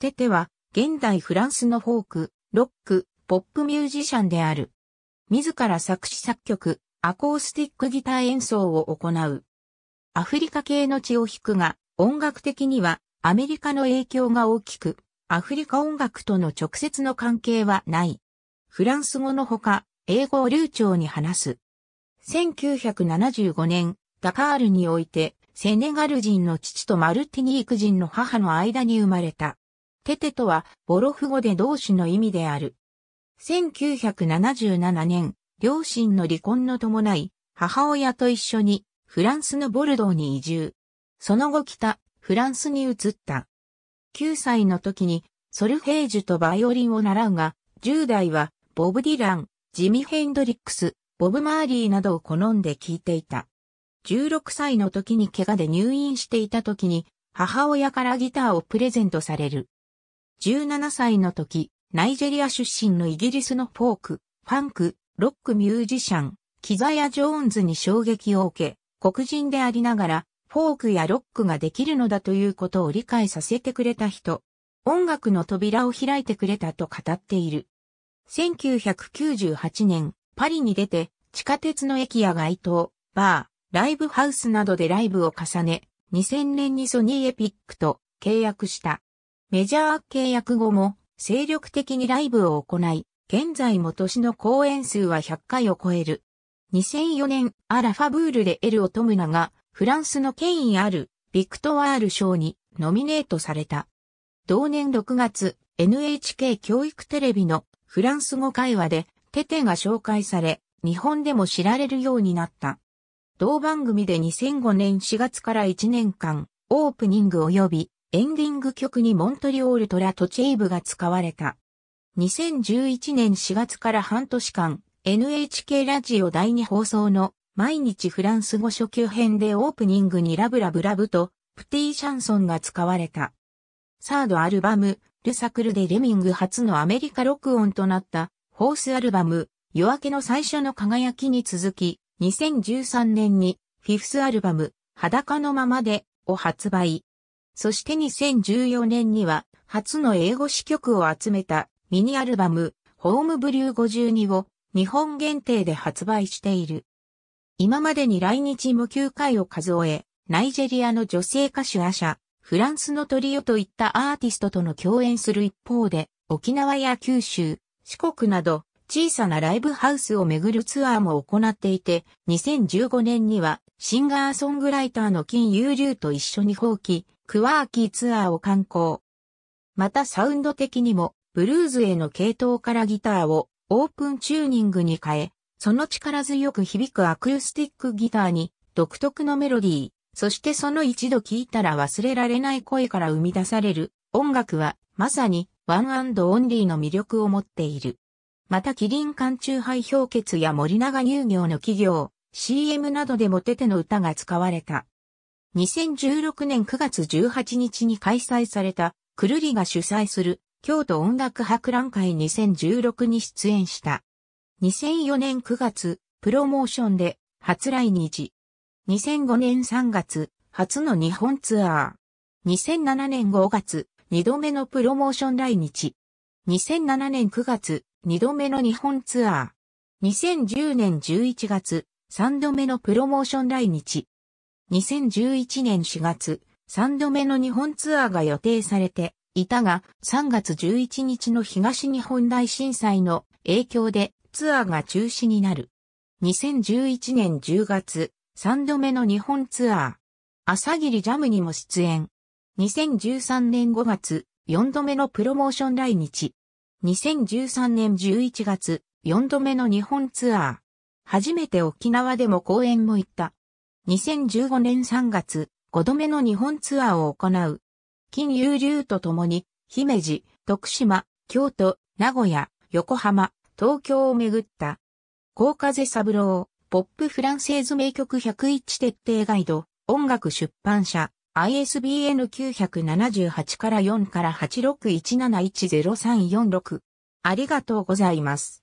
テテは、現代フランスのフォーク、ロック、ポップミュージシャンである。自ら作詞作曲、アコースティックギター演奏を行う。アフリカ系の血を引くが、音楽的にはアメリカの影響が大きく、アフリカ音楽との直接の関係はない。フランス語のほか、英語を流暢に話す。1975年、ダカールにおいて、セネガル人の父とマルティニーク人の母の間に生まれた。テテとは、ボロフ語で同志の意味である。1977年、両親の離婚の伴い、母親と一緒に、フランスのボルドーに移住。その後北、フランスに移った。9歳の時に、ソルフェージュとバイオリンを習うが、10代は、ボブ・ディラン、ジミ・ヘンドリックス、ボブ・マーリーなどを好んで聴いていた。16歳の時に怪我で入院していた時に、母親からギターをプレゼントされる。17歳の時、ナイジェリア出身のイギリスのフォーク、ファンク、ロックミュージシャン、キザヤ・ジョーンズに衝撃を受け、黒人でありながら、フォークやロックができるのだということを理解させてくれた人、音楽の扉を開いてくれたと語っている。1998年、パリに出て、地下鉄の駅や街頭、バー、ライブハウスなどでライブを重ね、2000年にソニーエピックと契約した。メジャー契約後も精力的にライブを行い、現在も年の公演数は100回を超える。2004年、アラファブールでエル・オトムナが、フランスの権威ある、ビクトワール賞にノミネートされた。同年6月、NHK 教育テレビのフランス語会話で、テテが紹介され、日本でも知られるようになった。同番組で2005年4月から1年間、オープニング及びエンディング曲にモントリオールトラ・トチェイブが使われた。2011年4月から半年間、NHK ラジオ第2放送の毎日フランス語初級編でオープニングにラブラブラブとプティシャンソンが使われた。サードアルバム、ルサクルでレミング初のアメリカ録音となったホースアルバム、夜明けの最初の輝きに続き、2013年にフィフスアルバム、裸のままでを発売。そして2014年には初の英語詩曲を集めたミニアルバムホームブリュー52を日本限定で発売している。今までに来日も9回を数え、ナイジェリアの女性歌手アシャ、フランスのトリオといったアーティストとの共演する一方で、沖縄や九州、四国など小さなライブハウスを巡るツアーも行っていて、2015年にはシンガーソングライターの金優流と一緒に放棄、クワーキーツアーを観光。またサウンド的にも、ブルーズへの系統からギターをオープンチューニングに変え、その力強く響くアクースティックギターに独特のメロディー、そしてその一度聴いたら忘れられない声から生み出される音楽はまさにワンオンリーの魅力を持っている。またキリン缶中杯氷結や森永乳業の企業、CM などでもテテの歌が使われた。2016年9月18日に開催された、くるりが主催する、京都音楽博覧会2016に出演した。2004年9月、プロモーションで、初来日。2005年3月、初の日本ツアー。2007年5月、2度目のプロモーション来日。2007年9月、2度目の日本ツアー。2010年11月、3度目のプロモーション来日。2011年4月、3度目の日本ツアーが予定されていたが、3月11日の東日本大震災の影響でツアーが中止になる。2011年10月、3度目の日本ツアー。朝霧ジャムにも出演。2013年5月、4度目のプロモーション来日。2013年11月、4度目の日本ツアー。初めて沖縄でも公演も行った。2015年3月、5度目の日本ツアーを行う。金融流とともに、姫路、徳島、京都、名古屋、横浜、東京を巡った。高風三郎、ポップフランセーズ名曲101徹底ガイド、音楽出版社、ISBN 978から4から861710346。ありがとうございます。